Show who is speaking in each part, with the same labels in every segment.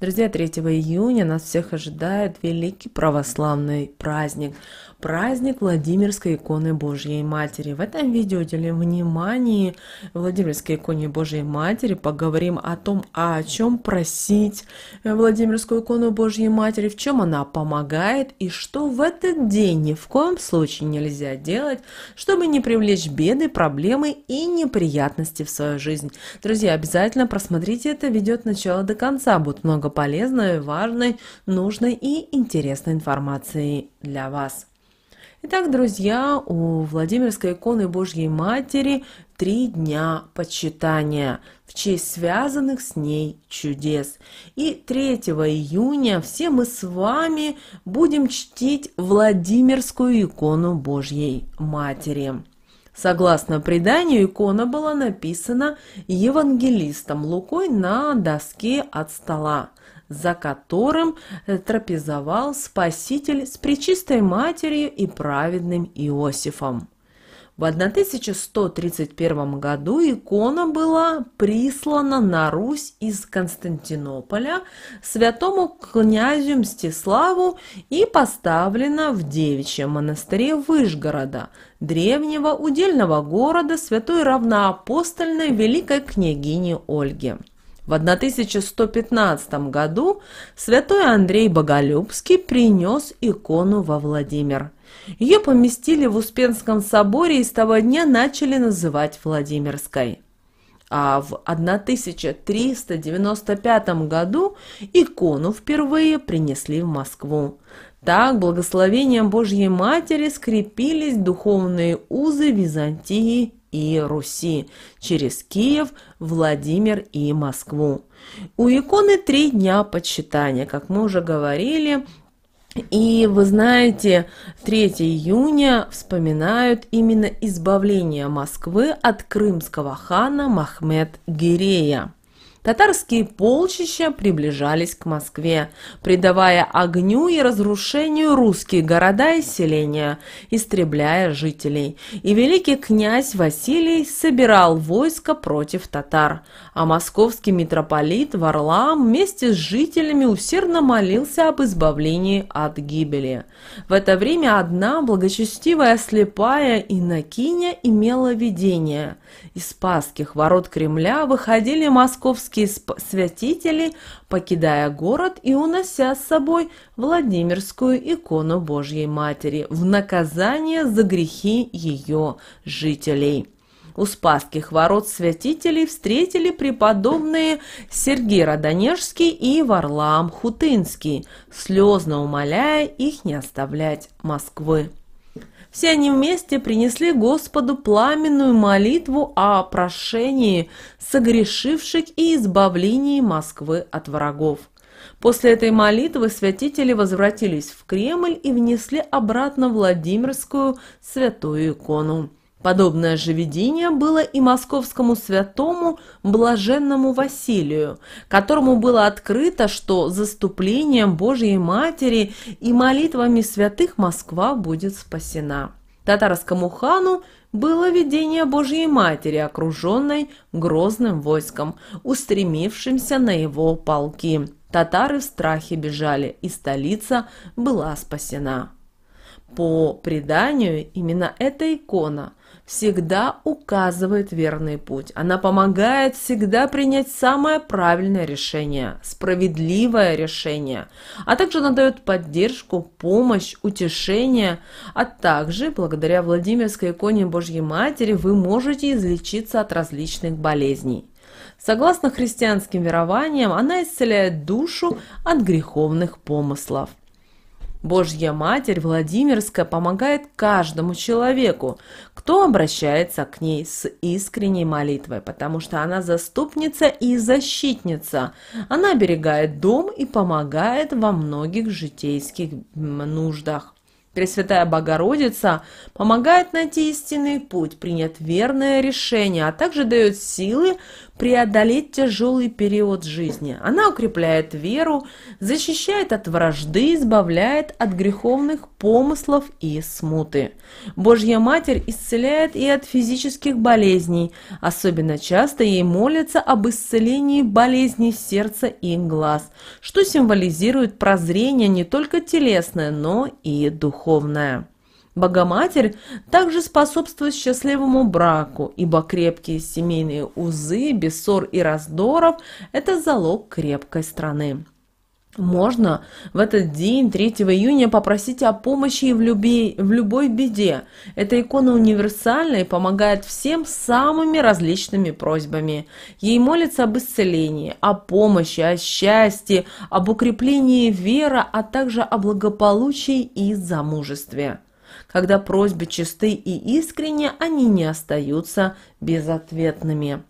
Speaker 1: Друзья, 3 июня нас всех ожидает великий православный праздник. Праздник Владимирской иконы Божьей Матери. В этом видео уделим внимание Владимирской иконе Божьей Матери. Поговорим о том, а о чем просить Владимирскую икону Божьей Матери, в чем она помогает и что в этот день ни в коем случае нельзя делать, чтобы не привлечь беды, проблемы и неприятности в свою жизнь. Друзья, обязательно просмотрите это видео от начала до конца. Будет много много полезной, важной, нужной и интересной информации для вас. Итак, друзья, у Владимирской иконы Божьей Матери три дня почитания в честь связанных с ней чудес. И 3 июня все мы с вами будем чтить Владимирскую икону Божьей Матери. Согласно преданию, икона была написана евангелистом Лукой на доске от стола, за которым трапезовал Спаситель с Пречистой Матерью и праведным Иосифом. В 1131 году икона была прислана на Русь из Константинополя святому князю Мстиславу и поставлена в девичьем монастыре Выжгорода, древнего удельного города святой равноапостольной великой княгини Ольги. В 1115 году святой Андрей Боголюбский принес икону во Владимир – ее поместили в Успенском соборе и с того дня начали называть Владимирской. А в 1395 году икону впервые принесли в Москву. Так благословением Божьей Матери скрепились духовные узы Византии и Руси через Киев, Владимир и Москву. У иконы три дня почитания, как мы уже говорили, и вы знаете, 3 июня вспоминают именно избавление Москвы от крымского хана Махмед Гирея татарские полчища приближались к Москве, придавая огню и разрушению русские города и селения, истребляя жителей. И великий князь Василий собирал войско против татар, а московский митрополит Варлам вместе с жителями усердно молился об избавлении от гибели. В это время одна благочестивая слепая инокиня имела видение – из Спасских ворот Кремля выходили московские святители, покидая город и унося с собой Владимирскую икону Божьей Матери в наказание за грехи ее жителей. У Спасских ворот святителей встретили преподобные Сергей Радонежский и Варлам Хутынский, слезно умоляя их не оставлять Москвы. Все они вместе принесли Господу пламенную молитву о прошении согрешивших и избавлении Москвы от врагов. После этой молитвы святители возвратились в Кремль и внесли обратно Владимирскую святую икону. Подобное же видение было и московскому святому блаженному Василию, которому было открыто, что заступлением Божьей Матери и молитвами святых Москва будет спасена. Татарскому хану было видение Божьей Матери, окруженной грозным войском, устремившимся на его полки. Татары в страхе бежали, и столица была спасена. По преданию, именно эта икона всегда указывает верный путь. Она помогает всегда принять самое правильное решение, справедливое решение, а также она дает поддержку, помощь, утешение, а также благодаря Владимирской иконе Божьей Матери вы можете излечиться от различных болезней. Согласно христианским верованиям, она исцеляет душу от греховных помыслов. Божья Матерь Владимирская помогает каждому человеку, кто обращается к ней с искренней молитвой, потому что она заступница и защитница. Она оберегает дом и помогает во многих житейских нуждах. Пресвятая Богородица помогает найти истинный путь, принять верное решение, а также дает силы преодолеть тяжелый период жизни. Она укрепляет веру, защищает от вражды, избавляет от греховных помыслов и смуты. Божья Матерь исцеляет и от физических болезней. Особенно часто ей молятся об исцелении болезней сердца и глаз, что символизирует прозрение не только телесное, но и духовное. Богоматерь также способствует счастливому браку, ибо крепкие семейные узы, без ссор и раздоров – это залог крепкой страны. Можно в этот день, 3 июня, попросить о помощи в, люби... в любой беде. Эта икона универсальна и помогает всем самыми различными просьбами. Ей молятся об исцелении, о помощи, о счастье, об укреплении веры, а также о благополучии и замужестве. Когда просьбы чисты и искренне, они не остаются безответными.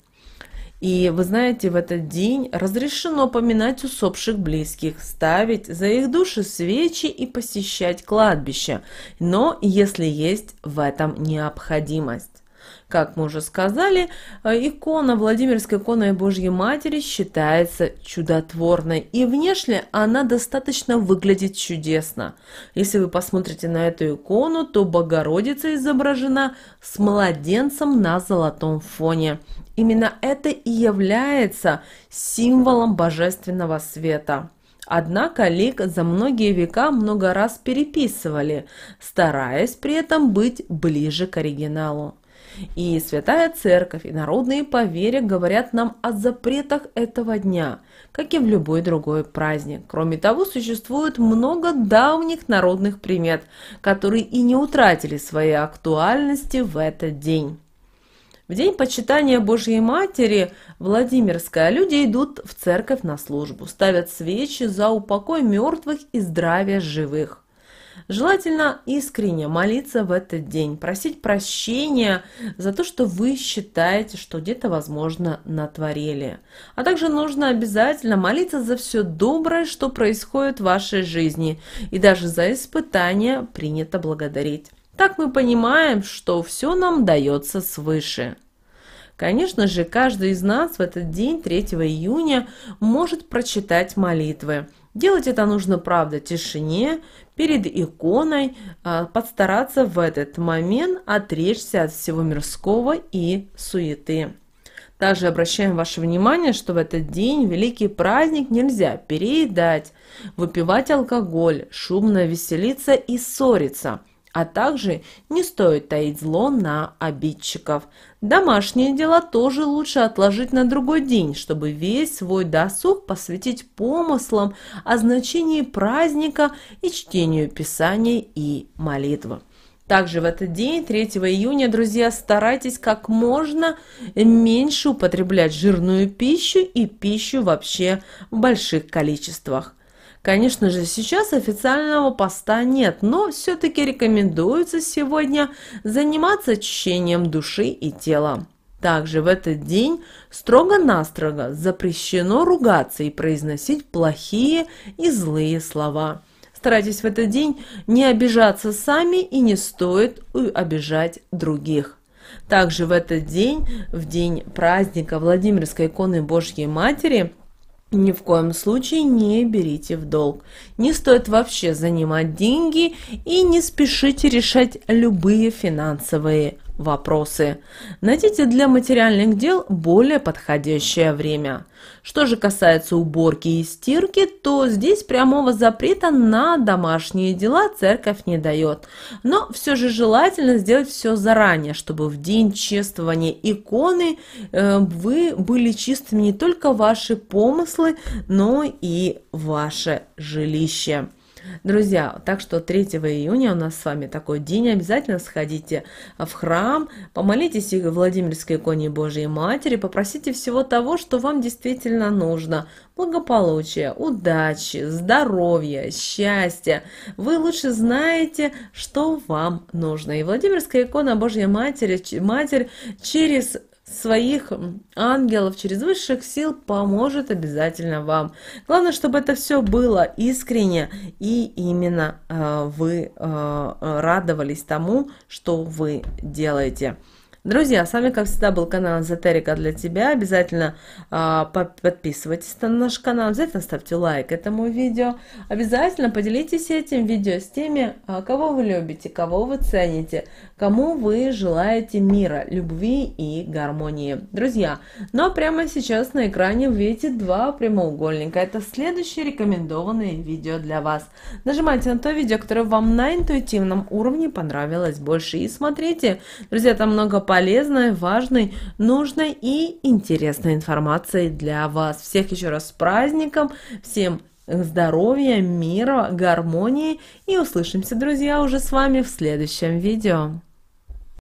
Speaker 1: И вы знаете, в этот день разрешено поминать усопших близких, ставить за их души свечи и посещать кладбище, но если есть в этом необходимость. Как мы уже сказали, э, икона, Владимирская икона Божьей Матери считается чудотворной. И внешне она достаточно выглядит чудесно. Если вы посмотрите на эту икону, то Богородица изображена с младенцем на золотом фоне. Именно это и является символом божественного света. Однако лик за многие века много раз переписывали, стараясь при этом быть ближе к оригиналу. И Святая Церковь, и народные поверья говорят нам о запретах этого дня, как и в любой другой праздник. Кроме того, существует много давних народных примет, которые и не утратили своей актуальности в этот день. В день почитания Божьей Матери Владимирская люди идут в церковь на службу, ставят свечи за упокой мертвых и здравие живых. Желательно искренне молиться в этот день, просить прощения за то, что вы считаете, что где-то, возможно, натворили. А также нужно обязательно молиться за все доброе, что происходит в вашей жизни, и даже за испытания принято благодарить. Так мы понимаем, что все нам дается свыше. Конечно же, каждый из нас в этот день, 3 июня, может прочитать молитвы. Делать это нужно, правда, в тишине, перед иконой а, подстараться в этот момент отречься от всего мирского и суеты. Также обращаем ваше внимание, что в этот день, великий праздник, нельзя переедать, выпивать алкоголь, шумно веселиться и ссориться – а также не стоит таить зло на обидчиков. Домашние дела тоже лучше отложить на другой день, чтобы весь свой досуг посвятить помыслам о значении праздника и чтению Писания и молитвы. Также в этот день, 3 июня, друзья, старайтесь как можно меньше употреблять жирную пищу и пищу вообще в больших количествах. Конечно же, сейчас официального поста нет, но все-таки рекомендуется сегодня заниматься очищением души и тела. Также в этот день строго-настрого запрещено ругаться и произносить плохие и злые слова. Старайтесь в этот день не обижаться сами и не стоит обижать других. Также в этот день, в день праздника Владимирской иконы Божьей Матери – ни в коем случае не берите в долг. Не стоит вообще занимать деньги и не спешите решать любые финансовые вопросы. Найдите для материальных дел более подходящее время. Что же касается уборки и стирки, то здесь прямого запрета на домашние дела церковь не дает. Но все же желательно сделать все заранее, чтобы в день чествования иконы э, вы были чистыми не только ваши помыслы, но и ваше жилище. Друзья, так что 3 июня у нас с вами такой день. Обязательно сходите в храм, помолитесь их Владимирской иконе Божьей Матери, попросите всего того, что вам действительно нужно. Благополучия, удачи, здоровья, счастья. Вы лучше знаете, что вам нужно. И Владимирская икона Божья Матери, Матерь через своих ангелов, через высших сил поможет обязательно вам. Главное, чтобы это все было искренне и именно э, вы э, э радовались тому, что вы делаете. Друзья, с вами, как всегда, был канал Эзотерика для тебя. Обязательно э, подписывайтесь на наш канал, обязательно ставьте лайк этому видео. Обязательно поделитесь этим видео с теми, а, кого вы любите, кого вы цените, кому вы желаете мира, любви и гармонии. Друзья, ну а прямо сейчас на экране вы видите два прямоугольника. Это следующие рекомендованные видео для вас. Нажимайте на то видео, которое вам на интуитивном уровне понравилось больше. И смотрите, друзья, там много полезных полезной, важной, нужной и интересной информацией для вас. Всех еще раз с праздником, всем здоровья, мира, гармонии и услышимся, друзья, уже с вами в следующем видео.